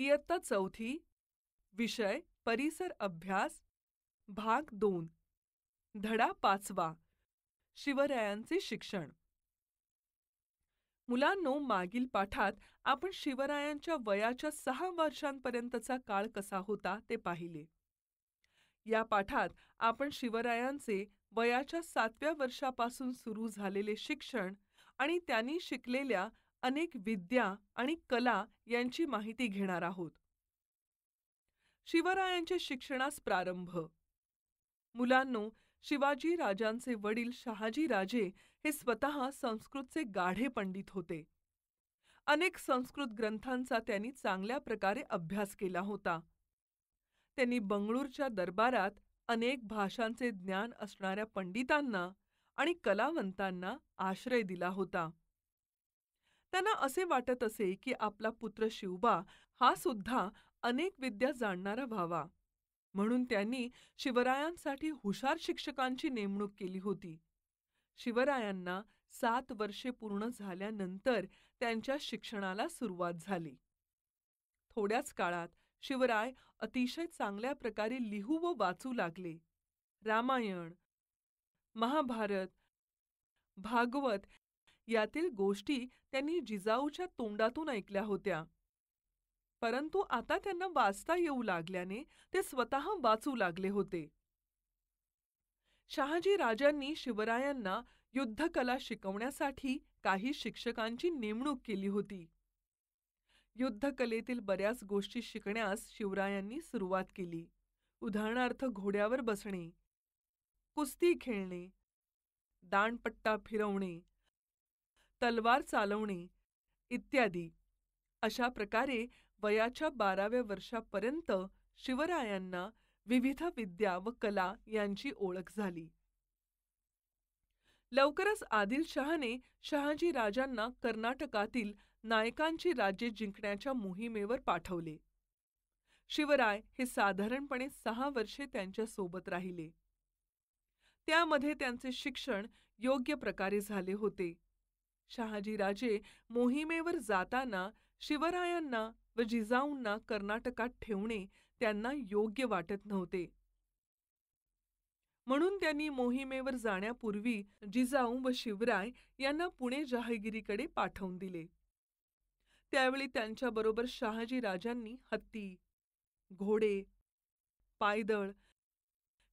इयत्ता चौथी विषय परिसर अभ्यास भाग दोन धडा पाचवा शिवरायांचे शिक्षण मुलांनो मागील पाठात आपण शिवरायांच्या वयाच्या सहा वर्षांपर्यंतचा काळ कसा होता ते पाहिले या पाठात आपण शिवरायांचे वयाच्या सातव्या वर्षापासून सुरू झालेले शिक्षण आणि त्यांनी शिकलेल्या अनेक विद्या आणि कला यांची माहिती घेणार आहोत शिवरायांचे शिक्षणास प्रारंभ मुलांनो शिवाजी राजांचे वडील शहाजी राजे हे स्वतः संस्कृतचे गाढे पंडित होते अनेक संस्कृत ग्रंथांचा त्यांनी चांगल्या प्रकारे अभ्यास केला होता त्यांनी बंगळूरच्या दरबारात अनेक भाषांचे ज्ञान असणाऱ्या पंडितांना आणि कलावंतांना आश्रय दिला होता त्यांना असे वाटत असे की आपला पुत्र शिवबा हा सुद्धा अनेक विद्या जाणणारा व्हावा म्हणून त्यांनी शिवरायांसाठी हुशार शिक्षकांची नेमणूक केली होती शिवरायांना सात वर्षे पूर्ण झाल्यानंतर त्यांच्या शिक्षणाला सुरुवात झाली थोड्याच काळात शिवराय अतिशय चांगल्या प्रकारे लिहू व वाचू लागले रामायण महाभारत भागवत यातील गोष्टी त्यांनी जिजाऊच्या तोंडातून ऐकल्या होत्या परंतु आता त्यांना वाचता येऊ लागल्याने ते स्वतः वाचू लागले होते शहाजी राजांनी शिवरायांना युद्धकला शिकवण्यासाठी काही शिक्षकांची नेमणूक केली होती युद्धकलेतील बऱ्याच गोष्टी शिकण्यास शिवरायांनी सुरुवात केली उदाहरणार्थ घोड्यावर बसणे कुस्ती खेळणे दाणपट्टा फिरवणे तलवार चालवणे इत्यादी अशा प्रकारे वयाच्या बाराव्या वर्षापर्यंत शिवरायांना विविध विद्या व कला यांची ओळख झाली लवकरच आदिलशहाने शहाजी राजांना कर्नाटकातील नायकांची राज्ये जिंकण्याच्या मोहिमेवर पाठवले शिवराय हे साधारणपणे सहा वर्षे त्यांच्या सोबत राहिले त्यामध्ये त्यांचे शिक्षण योग्य प्रकारे झाले होते शहाजीराजे मोहिमेवर जाताना शिवरायांना व जिजाऊंना कर्नाटकात ठेवणे त्यांना योग्य वाटत नव्हते म्हणून त्यांनी मोहिमेवर जाण्यापूर्वी जिजाऊ व शिवराय यांना पुणे जहागिरीकडे पाठवून दिले त्यावेळी त्यांच्याबरोबर राजांनी हत्ती घोडे पायदळ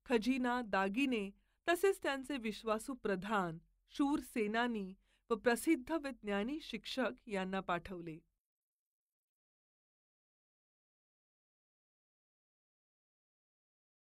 खजिना दागिने तसेच त्यांचे विश्वासू प्रधान शूर सेनानी व प्रसिद्ध विज्ञानी शिक्षक यांना पाठवले